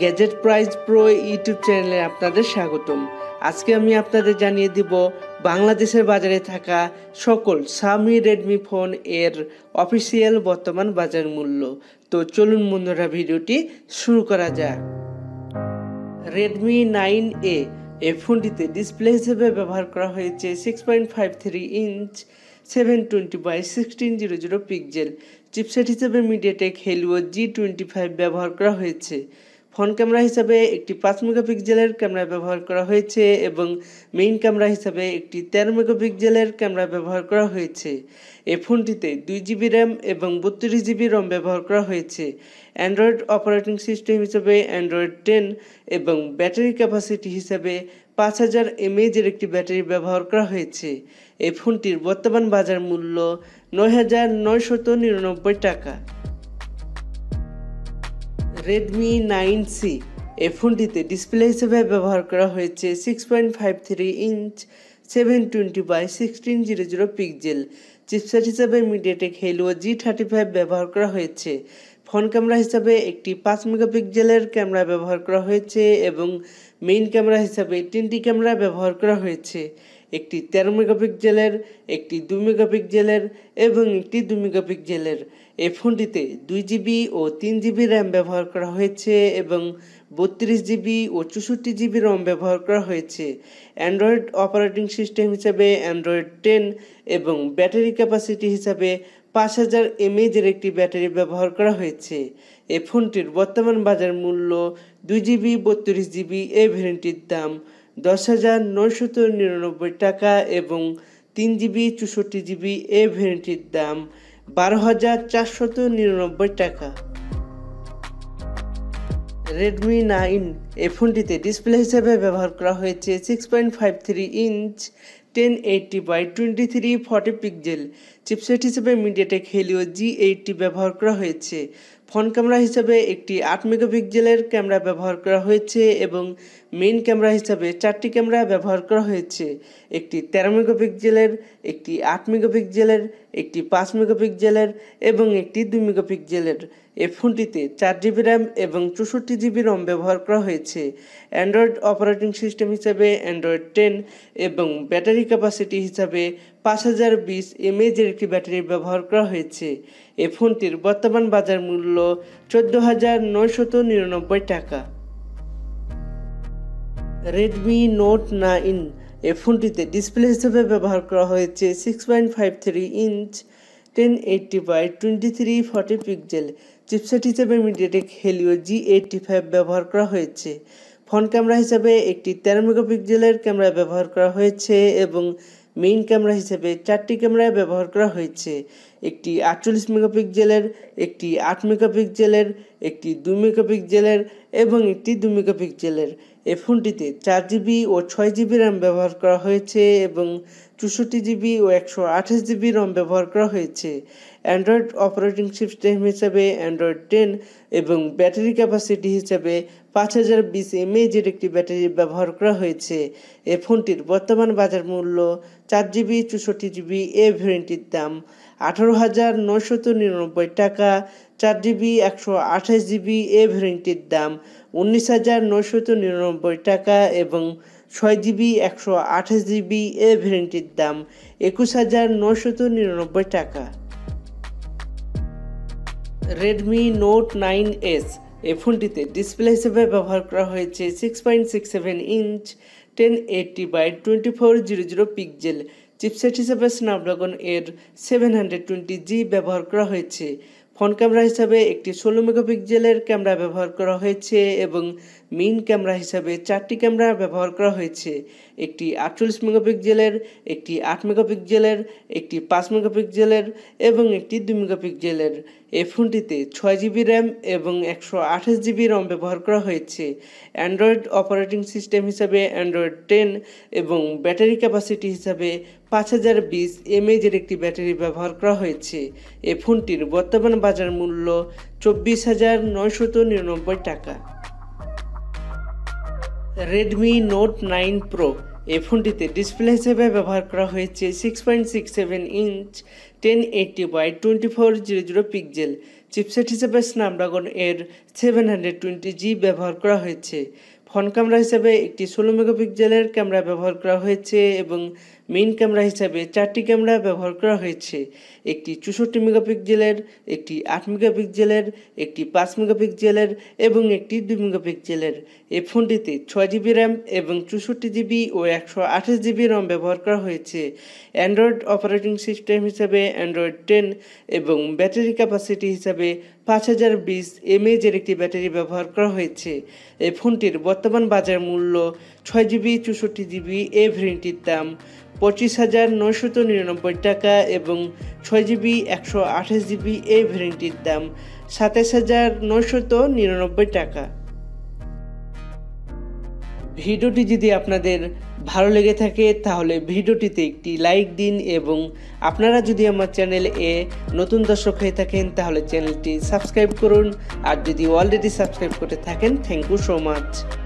gadget prize pro YouTube চ্যানেলে আপনাদের স্বাগতম আজকে আমি আপনাদের জানিয়ে দিব বাংলাদেশের বাজারে থাকা সকল সামি রেডমি ফোন এর অফিসিয়াল বর্তমান বাজার মূল্য তো চলুন বন্ধুরা ভিডিওটি শুরু করা যাক রেডমি নাইন এ এই ফোনটিতে ডিসপ্লে হিসেবে ব্যবহার করা হয়েছে six point five three inch seven twenty by sixteen zero zero pixel chipset হিসেবে MediaTek Helio G twenty five ব্যবহার করা হয়েছে ফ্রন্ট ক্যামেরা হিসাবে একটি পাঁচ মেগাপিক্সেলের ক্যামেরা ব্যবহার করা হয়েছে এবং মেইন ক্যামেরা হিসাবে একটি তেরো মেগাপিক্সেলের ক্যামেরা ব্যবহার করা হয়েছে এই ফোনটিতে দুই জিবি র্যাম এবং বত্রিশ জিবি রম ব্যবহার করা হয়েছে অ্যান্ড্রয়েড অপারেটিং সিস্টেম হিসাবে অ্যান্ড্রয়েড টেন এবং ব্যাটারি ক্যাপাসিটি হিসাবে পাঁচ হাজার এমএজের একটি ব্যাটারি ব্যবহার করা হয়েছে এই ফোনটির বর্তমান বাজার মূল্য নয় হাজার নয়শত নিরানব্বই টাকা রেডমি নাইন সি এ ফোনটিতে ডিসপ্লে হিসেবে ব্যবহার করা হয়েছে six point five three inch seven twenty by sixteen zero zero pixel chipset হিসেবে MediaTek Helio G thirty five ব্যবহার করা হয়েছে ফ্রন্ট ক্যামেরা হিসাবে একটি পাঁচ মেগাপিক্সেলের ক্যামেরা ব্যবহার করা হয়েছে এবং মেইন ক্যামেরা হিসাবে তিনটি ক্যামেরা ব্যবহার করা হয়েছে একটি তেরো মেগাপিক্সেলের একটি দুই মেগাপিক্সেলের এবং একটি দুই মেগাপিক্সেলের এই ফোনটিতে দুই জিবি ও তিন জিবি র্যাম ব্যবহার করা হয়েছে এবং বত্রিশ জিবি ও চৌষট্টি জিবি রম ব্যবহার করা হয়েছে অ্যান্ড্রয়েড অপারেটিং সিস্টেম হিসাবে অ্যান্ড্রয়েড টেন এবং ব্যাটারি ক্যাপাসিটি হিসাবে পাঁচ হাজার এমএজের একটি ব্যাটারি ব্যবহার করা হয়েছে এ ফোনটির বর্তমান বাজার মূল্য দুই জিবি বত্রিশ জিবি এ ভ্যারিয়েন্টটির দাম দশ হাজার নয়শত নিরানব্বই টাকা এবং তিন জিবি চৌষট্টি জিবি এ ভ্যারিয়েন্টটির দাম বারো হাজার চারশত নিরানব্বই টাকা রেডমি নাইন এ ফোনটিতে ডিসপ্লে হিসেবে ব্যবহার করা হয়েছে six point five three inch ten eighty by twenty three forty pixel chipset হিসেবে মিডিয়াটেক হেলিও জি এইটটি ব্যবহার করা হয়েছে ফ্রন্ট ক্যামেরা হিসাবে একটি আট মেগাপিক্সেলের ক্যামেরা ব্যবহার করা হয়েছে এবং মেইন ক্যামেরা হিসাবে চারটি ক্যামেরা ব্যবহার করা হয়েছে একটি তেরো মেগাপিক্সেলের একটি আট মেগাপিক্সেলের একটি পাঁচ মেগাপিক্সেলের এবং একটি দুই মেগাপিক্সেলের এই ফোনটিতে চার জিবি র্যাম এবং চৌষট্টি জিবি রম ব্যবহার করা হয়েছে অ্যান্ড্রয়েড অপারেটিং সিস্টেম হিসাবে অ্যান্ড্রয়েড টেন এবং ব্যাটারি ক্যাপাসিটি হিসাবে পাঁচ হাজার বিশ এমএজের একটি ব্যাটারি ব্যবহার করা হয়েছে এ ফোনটির বর্তমান বাজার মূল্য চোদ্দ হাজার নয়শত নিরানব্বই টাকা রেডমি নোট নাইন এ ফোনটিতে ডিসপ্লে হিসেবে ব্যবহার করা হয়েছে six point five three inch ten eighty by twenty three forty pixel chipset হিসেবে MediaTek Helio G eighty five ব্যবহার করা হয়েছে ফ্রন্ট ক্যামেরা হিসাবে একটি তেরো মেগাপিক্সেলের ক্যামেরা ব্যবহার করা হয়েছে এবং মেইন ক্যামেরা হিসেবে চারটি ক্যামেরা ব্যবহার করা হয়েছে একটি আটচল্লিশ মেগাপিক্সেলের একটি আট মেগাপিক্সেলের একটি দুই মেগাপিক্সেলের এবং একটি দুই মেগাপিক্সেলের এ ফোনটিতে চার জিবি ও ছয় জিবি র্যাম ব্যবহার করা হয়েছে এবং চৌষট্টি জিবি ও একশো আঠাশ জিবি রম ব্যবহার করা হয়েছে অ্যান্ড্রয়েড অপারেটিং সিস্টেম হিসাবে অ্যান্ড্রয়েড টেন এবং ব্যাটারি ক্যাপাসিটি হিসাবে পাঁচ হাজার বিশ এমএজের একটি ব্যাটারি ব্যবহার করা হয়েছে এ ফোনটির বর্তমান বাজার মূল্য চার জিবি চৌষট্টি জিবি এ ভ্যারিয়েন্টটির দাম আঠারো হাজার নশত নিরানব্বই টাকা চার জিবি একশো আঠাশ জিবি এ ভ্যারিয়েন্টটির দাম উনিশ হাজার নশত নিরানব্বই টাকা এবং ছয় জিবি একশো আঠাশ জিবি এ ভ্যারিয়েন্টটির দাম একুশ হাজার নশত নিরানব্বই টাকা রেডমি নোট নাইন এস এই ফোনটিতে ডিসপ্লে হিসেবে ব্যবহার করা হয়েছে six point six seven inch ten eighty by twenty four zero zero pixel chipset হিসেবে স্ন্যাপড্রাগন এর সেভেন হান্ড্রেড টোয়েন্টি জি ব্যবহার করা হয়েছে ফ্রন্ট ক্যামেরা হিসাবে একটি ষোলো মেগাপিক্সেলের ক্যামেরা ব্যবহার করা হয়েছে এবং মেইন ক্যামেরা হিসাবে চারটি ক্যামেরা ব্যবহার করা হয়েছে একটি আটচল্লিশ মেগাপিক্সেলের একটি আট মেগাপিক্সেলের একটি পাঁচ মেগাপিক্সেলের এবং একটি দুই মেগাপিক্সেলের এই ফোনটিতে ছয় জিবি র্যাম এবং একশো আঠাশ জিবি রম ব্যবহার করা হয়েছে অ্যান্ড্রয়েড অপারেটিং সিস্টেম হিসাবে অ্যান্ড্রয়েড টেন এবং ব্যাটারি ক্যাপাসিটি হিসাবে পাঁচ হাজার বিশ এমএজের একটি ব্যাটারি ব্যবহার করা হয়েছে এ ফোনটির বর্তমান বাজার মূল্য চব্বিশ হাজার নয়শত নিরানব্বই টাকা রেডমি নোট নাইন প্রো এই ফোনটিতে ডিসপ্লে হিসেবে ব্যবহার করা হয়েছে six point six seven inch ten eighty by twenty four zero zero pixel chipset হিসেবে স্ন্যাপড্রাগন এর সেভেন হান্ড্রেড টোয়েন্টি জি ব্যবহার করা হয়েছে ফ্রন্ট ক্যামেরা হিসাবে একটি ষোলো মেগাপিক্সেলের ক্যামেরা ব্যবহার করা হয়েছে এবং মেইন ক্যামেরা হিসাবে চারটি ক্যামেরা ব্যবহার করা হয়েছে একটি চৌষট্টি মেগাপিক্সেলের একটি আট মেগাপিক্সেলের একটি পাঁচ মেগাপিক্সেলের এবং একটি দুই মেগাপিক্সেলের এই ফোনটিতে ছয় জিবি র্যাম এবং চৌষট্টি জিবি ও একশো আঠাশ জিবি রম ব্যবহার করা হয়েছে অ্যান্ড্রয়েড অপারেটিং সিস্টেম হিসাবে অ্যান্ড্রয়েড টেন এবং ব্যাটারি ক্যাপাসিটি হিসাবে পাঁচ হাজার বিশ এমএজের একটি ব্যাটারি ব্যবহার করা হয়েছে এই ফোনটির বর্তমান বাজার মূল্য ছয় জিবি চৌষট্টি জিবি এ ভ্যারিয়েন্টটির দাম পঁচিশ হাজার নয়শত নিরানব্বই টাকা এবং ছয় জিবি একশো আঠাশ জিবি এই ভ্যারিয়েন্টটির দাম সাতাশ হাজার নয়শত নিরানব্বই টাকা ভিডিওটি যদি আপনাদের ভালো লেগে থাকে তাহলে ভিডিওটিতে একটি লাইক দিন এবং আপনারা যদি আমার চ্যানেল এ নতুন দর্শক হয়ে থাকেন তাহলে চ্যানেলটি সাবস্ক্রাইব করুন আর যদি অলরেডি সাবস্ক্রাইব করে থাকেন থ্যাংক ইউ সো মাচ